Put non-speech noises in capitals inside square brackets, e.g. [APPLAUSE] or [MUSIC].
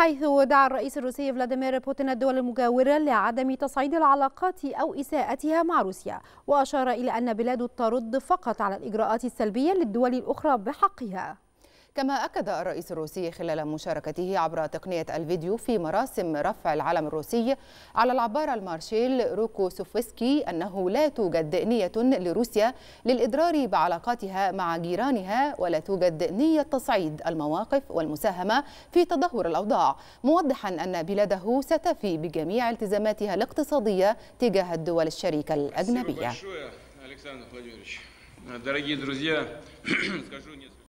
حيث دعا الرئيس الروسي فلاديمير بوتين الدول المجاورة لعدم تصعيد العلاقات أو إساءتها مع روسيا وأشار إلى أن بلاده ترد فقط على الإجراءات السلبية للدول الأخرى بحقها كما أكد الرئيس الروسي خلال مشاركته عبر تقنية الفيديو في مراسم رفع العلم الروسي على العبارة المارشيل روكو سوفسكي أنه لا توجد نية لروسيا للإضرار بعلاقاتها مع جيرانها ولا توجد نية تصعيد المواقف والمساهمة في تدهور الأوضاع موضحا أن بلاده ستفي بجميع التزاماتها الاقتصادية تجاه الدول الشريكة الأجنبية [CLEARS THROAT]